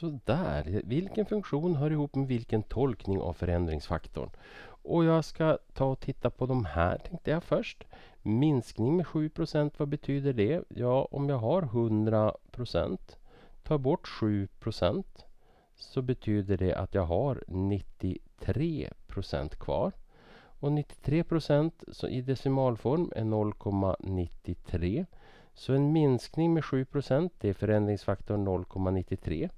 Sådär, vilken funktion hör ihop med vilken tolkning av förändringsfaktorn? Och jag ska ta och titta på de här tänkte jag först. Minskning med 7 vad betyder det? Ja, om jag har 100 tar bort 7 så betyder det att jag har 93 kvar. Och 93 så i decimalform är 0,93. Så en minskning med 7 det är förändringsfaktorn 0,93.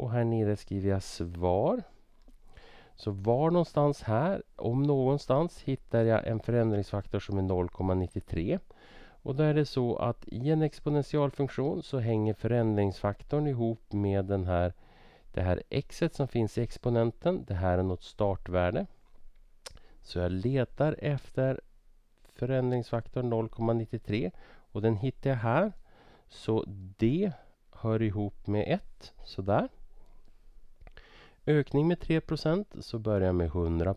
Och här nere skriver jag svar. Så var någonstans här, om någonstans, hittar jag en förändringsfaktor som är 0,93. Och då är det så att i en exponentialfunktion så hänger förändringsfaktorn ihop med den här, det här X som finns i exponenten. Det här är något startvärde. Så jag letar efter förändringsfaktorn 0,93 och den hittar jag här. Så D hör ihop med 1, sådär. Ökning med 3 så börjar jag med 100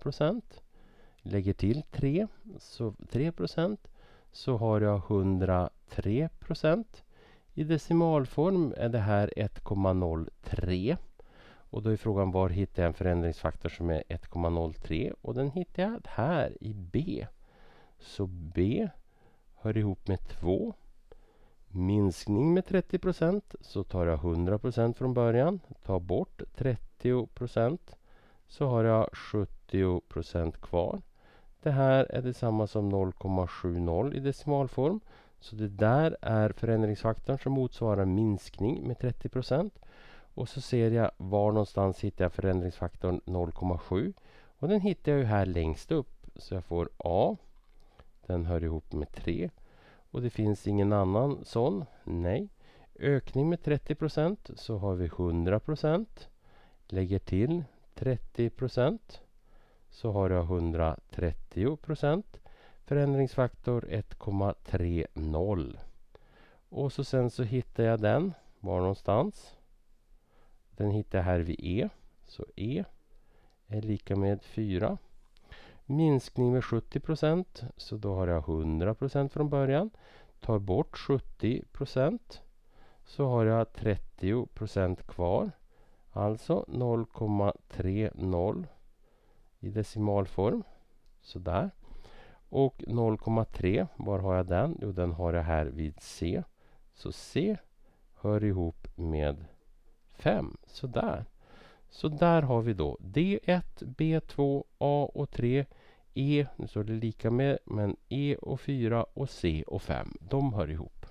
Lägger till 3, så 3 så har jag 103 I decimalform är det här 1,03. Och då är frågan var hittar jag en förändringsfaktor som är 1,03 och den hittar jag här i B. Så B hör ihop med 2. Minskning med 30 så tar jag 100 från början, tar bort 30 90 så har jag 70 procent kvar. Det här är detsamma som 0,70 i decimalform. Så det där är förändringsfaktorn som motsvarar minskning med 30 procent. Och så ser jag var någonstans hittar jag förändringsfaktorn 0,7. Och den hittar jag ju här längst upp. Så jag får A. Den hör ihop med 3. Och det finns ingen annan sån? Nej. Ökning med 30 procent så har vi 100 procent lägger till 30 procent så har jag 130 procent. Förändringsfaktor 1,30. Och så sen så hittar jag den. Var någonstans? Den hittar jag här vid E. Så E är lika med 4. Minskning med 70 procent. Så då har jag 100 procent från början. Tar bort 70 procent. Så har jag 30 procent kvar. Alltså 0,30 i decimalform. Sådär. Och 0,3, var har jag den? Jo, den har jag här vid C. Så C hör ihop med 5. Sådär. Så där har vi då D1, B2, A och 3, E, nu står det lika med, men E och 4 och C och 5. De hör ihop.